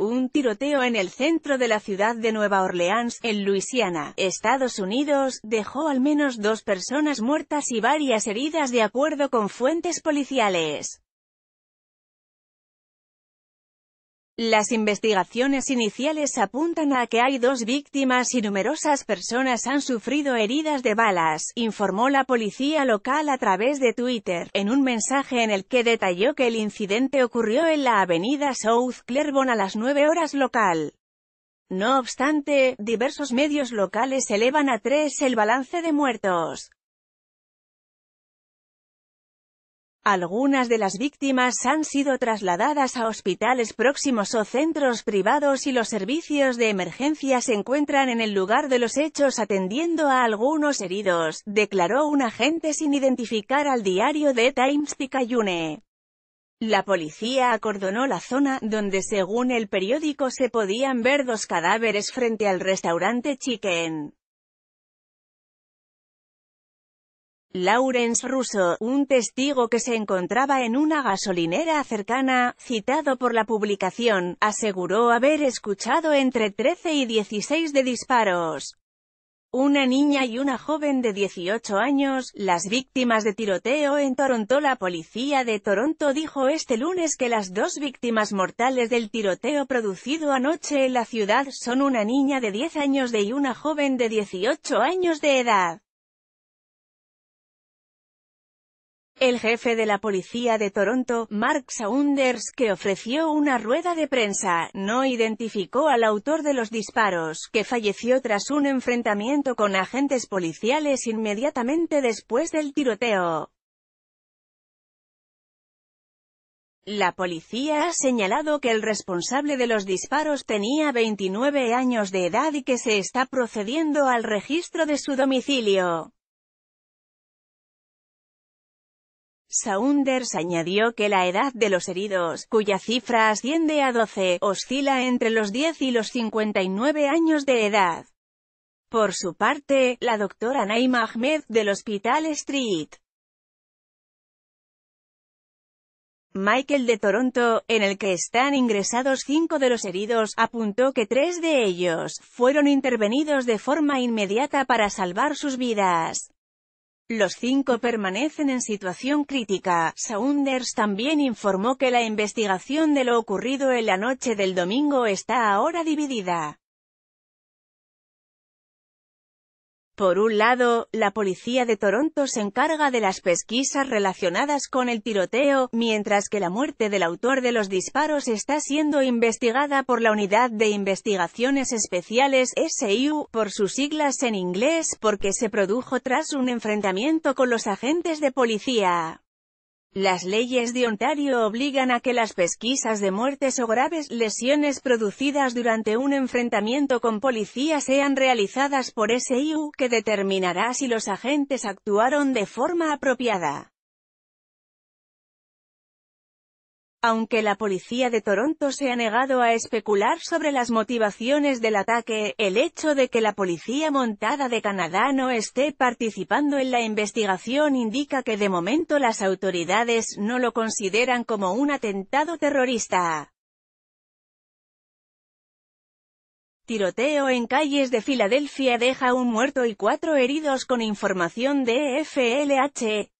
Un tiroteo en el centro de la ciudad de Nueva Orleans, en Luisiana, Estados Unidos, dejó al menos dos personas muertas y varias heridas de acuerdo con fuentes policiales. Las investigaciones iniciales apuntan a que hay dos víctimas y numerosas personas han sufrido heridas de balas, informó la policía local a través de Twitter, en un mensaje en el que detalló que el incidente ocurrió en la avenida South Clermont a las 9 horas local. No obstante, diversos medios locales elevan a tres el balance de muertos. Algunas de las víctimas han sido trasladadas a hospitales próximos o centros privados y los servicios de emergencia se encuentran en el lugar de los hechos atendiendo a algunos heridos, declaró un agente sin identificar al diario The Times Picayune. La policía acordonó la zona, donde según el periódico se podían ver dos cadáveres frente al restaurante Chicken. Lawrence Russo, un testigo que se encontraba en una gasolinera cercana, citado por la publicación, aseguró haber escuchado entre 13 y 16 de disparos. Una niña y una joven de 18 años, las víctimas de tiroteo en Toronto La policía de Toronto dijo este lunes que las dos víctimas mortales del tiroteo producido anoche en la ciudad son una niña de 10 años de y una joven de 18 años de edad. El jefe de la policía de Toronto, Mark Saunders, que ofreció una rueda de prensa, no identificó al autor de los disparos, que falleció tras un enfrentamiento con agentes policiales inmediatamente después del tiroteo. La policía ha señalado que el responsable de los disparos tenía 29 años de edad y que se está procediendo al registro de su domicilio. Saunders añadió que la edad de los heridos, cuya cifra asciende a 12, oscila entre los 10 y los 59 años de edad. Por su parte, la doctora Naim Ahmed, del Hospital Street Michael de Toronto, en el que están ingresados cinco de los heridos, apuntó que tres de ellos fueron intervenidos de forma inmediata para salvar sus vidas. Los cinco permanecen en situación crítica. Saunders también informó que la investigación de lo ocurrido en la noche del domingo está ahora dividida. Por un lado, la policía de Toronto se encarga de las pesquisas relacionadas con el tiroteo, mientras que la muerte del autor de los disparos está siendo investigada por la Unidad de Investigaciones Especiales, SIU, por sus siglas en inglés, porque se produjo tras un enfrentamiento con los agentes de policía. Las leyes de Ontario obligan a que las pesquisas de muertes o graves lesiones producidas durante un enfrentamiento con policía sean realizadas por SIU, que determinará si los agentes actuaron de forma apropiada. Aunque la policía de Toronto se ha negado a especular sobre las motivaciones del ataque, el hecho de que la policía montada de Canadá no esté participando en la investigación indica que de momento las autoridades no lo consideran como un atentado terrorista. Tiroteo en calles de Filadelfia deja un muerto y cuatro heridos con información de FLH.